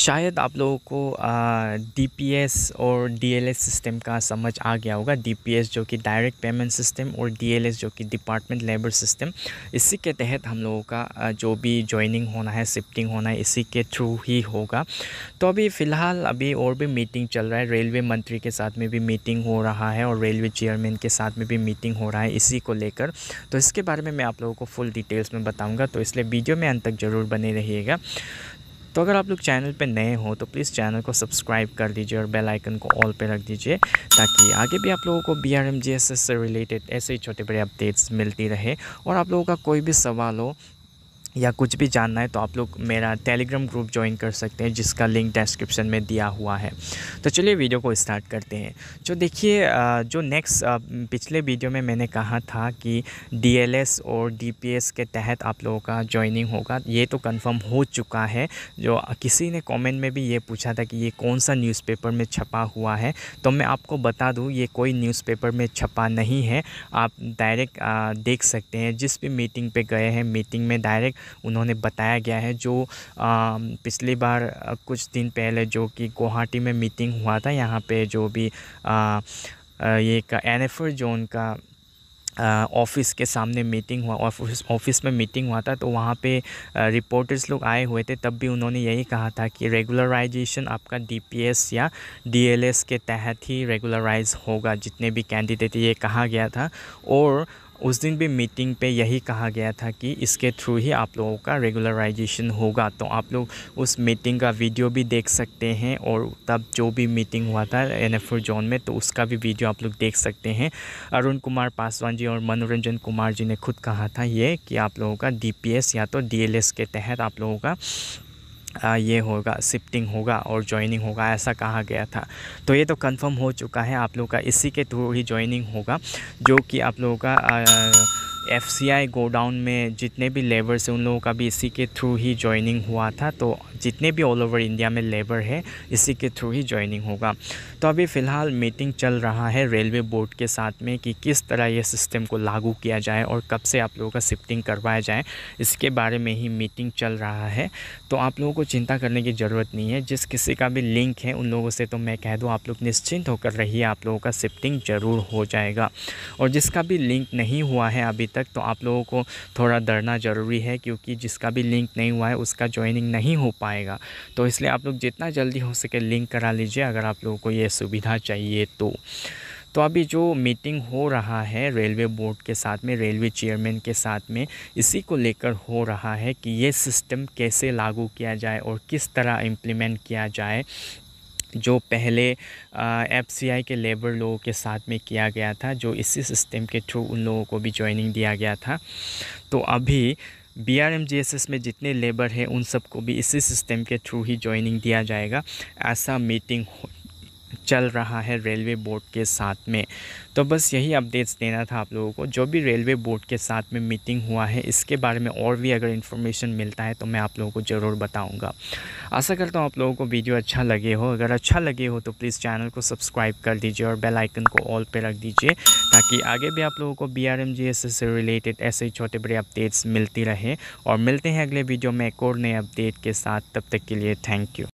शायद आप लोगों को एस और एस सिस्टम का समझ आ गया होगा एस जो कि डायरेक्ट पेमेंट सिस्टम और एस जो कि डिपार्टमेंट लेबर सिस्टम इसी के तहत हम लोगों का जो भी ज्वाइनिंग होना है शिफ्टिंग होना है इसी के थ्रू ही होगा तो अभी फ़िलहाल अभी और भी मीटिंग चल रहा है रेलवे मंत्री के साथ में भी मीटिंग हो रहा है और रेलवे चेयरमैन के साथ में भी मीटिंग हो रहा है इसी को लेकर तो इसके बारे में मैं आप लोगों को फुल डिटेल्स में बताऊँगा तो इसलिए वीडियो में अंत तक ज़रूर बने रहिएगा तो अगर आप लोग चैनल पर नए हों तो प्लीज़ चैनल को सब्सक्राइब कर दीजिए और बेल आइकन को ऑल पे रख दीजिए ताकि आगे भी आप लोगों को B R M G S S से रिलेटेड ऐसे ही छोटे बड़े अपडेट्स मिलती रहे और आप लोगों का कोई भी सवाल हो या कुछ भी जानना है तो आप लोग मेरा टेलीग्राम ग्रुप ज्वाइन कर सकते हैं जिसका लिंक डिस्क्रिप्शन में दिया हुआ है तो चलिए वीडियो को स्टार्ट करते हैं जो देखिए जो नेक्स्ट पिछले वीडियो में मैंने कहा था कि डीएलएस और डीपीएस के तहत आप लोगों का ज्वाइनिंग होगा ये तो कंफर्म हो चुका है जो किसी ने कॉमेंट में भी ये पूछा था कि ये कौन सा न्यूज़पेपर में छपा हुआ है तो मैं आपको बता दूँ ये कोई न्यूज़पेपर में छपा नहीं है आप डायरेक्ट देख सकते हैं जिस भी मीटिंग पर गए हैं मीटिंग में डायरेक्ट उन्होंने बताया गया है जो पिछली बार कुछ दिन पहले जो कि गुवाहाटी में मीटिंग हुआ था यहाँ पे जो भी आ, ये का एन एफ जोन का ऑफिस के सामने मीटिंग हुआ ऑफिस ऑफिस में मीटिंग हुआ था तो वहाँ पे रिपोर्टर्स लोग आए हुए थे तब भी उन्होंने यही कहा था कि रेगुलराइजेशन आपका डीपीएस या डीएलएस के तहत ही रेगुलराइज होगा जितने भी कैंडिडेट ये कहा गया था और उस दिन भी मीटिंग पे यही कहा गया था कि इसके थ्रू ही आप लोगों का रेगुलराइजेशन होगा तो आप लोग उस मीटिंग का वीडियो भी देख सकते हैं और तब जो भी मीटिंग हुआ था एन एफ जोन में तो उसका भी वीडियो आप लोग देख सकते हैं अरुण कुमार पासवान जी और मनोरंजन कुमार जी ने खुद कहा था ये कि आप लोगों का डी या तो डी के तहत आप लोगों का ये होगा शिफ्टिंग होगा और ज्वाइनिंग होगा ऐसा कहा गया था तो ये तो कंफर्म हो चुका है आप लोगों का इसी के थ्रू ही ज्वाइनिंग होगा जो कि आप लोगों का एफ सी आई गोडाउन में जितने भी लेबर्स हैं उन लोगों का भी इसी के थ्रू ही ज्वाइनिंग हुआ था तो जितने भी ऑल ओवर इंडिया में लेबर है इसी के थ्रू ही ज्वाइनिंग होगा तो अभी फ़िलहाल मीटिंग चल रहा है रेलवे बोर्ड के साथ में कि किस तरह ये सिस्टम को लागू किया जाए और कब से आप लोगों का शिफ्टिंग करवाया जाए इसके बारे में ही मीटिंग चल रहा है तो आप लोगों को चिंता करने की ज़रूरत नहीं है जिस किसी का भी लिंक है उन लोगों से तो मैं कह दूँ आप लोग निश्चिंत होकर रहिए आप लोगों का शिफ्टिंग ज़रूर हो जाएगा और जिसका भी लिंक नहीं हुआ है अभी तक तो आप लोगों को थोड़ा डरना ज़रूरी है क्योंकि जिसका भी लिंक नहीं हुआ है उसका ज्वाइनिंग नहीं हो पाएगा तो इसलिए आप लोग जितना जल्दी हो सके लिंक करा लीजिए अगर आप लोगों को ये सुविधा चाहिए तो तो अभी जो मीटिंग हो रहा है रेलवे बोर्ड के साथ में रेलवे चेयरमैन के साथ में इसी को लेकर हो रहा है कि ये सिस्टम कैसे लागू किया जाए और किस तरह इम्प्लीमेंट किया जाए जो पहले एफ सी के लेबर लोगों के साथ में किया गया था जो इसी सिस्टम के थ्रू उन लोगों को भी ज्वाइनिंग दिया गया था तो अभी B R M G S S में जितने लेबर हैं उन सबको भी इसी सिस्टम के थ्रू ही ज्वाइनिंग दिया जाएगा ऐसा मीटिंग चल रहा है रेलवे बोर्ड के साथ में तो बस यही अपडेट्स देना था आप लोगों को जो भी रेलवे बोर्ड के साथ में मीटिंग हुआ है इसके बारे में और भी अगर इन्फॉर्मेशन मिलता है तो मैं आप लोगों को ज़रूर बताऊँगा आशा करता हूँ आप लोगों को वीडियो अच्छा लगे हो अगर अच्छा लगे हो तो प्लीज़ चैनल को सब्सक्राइब कर दीजिए और बेलाइकन को ऑल पर रख दीजिए ताकि आगे भी आप लोगों को B R M G S से रिलेटेड ऐसे ही छोटे बड़े अपडेट्स मिलती रहे और मिलते हैं अगले वीडियो में एक और नए अपडेट के साथ तब तक के लिए थैंक यू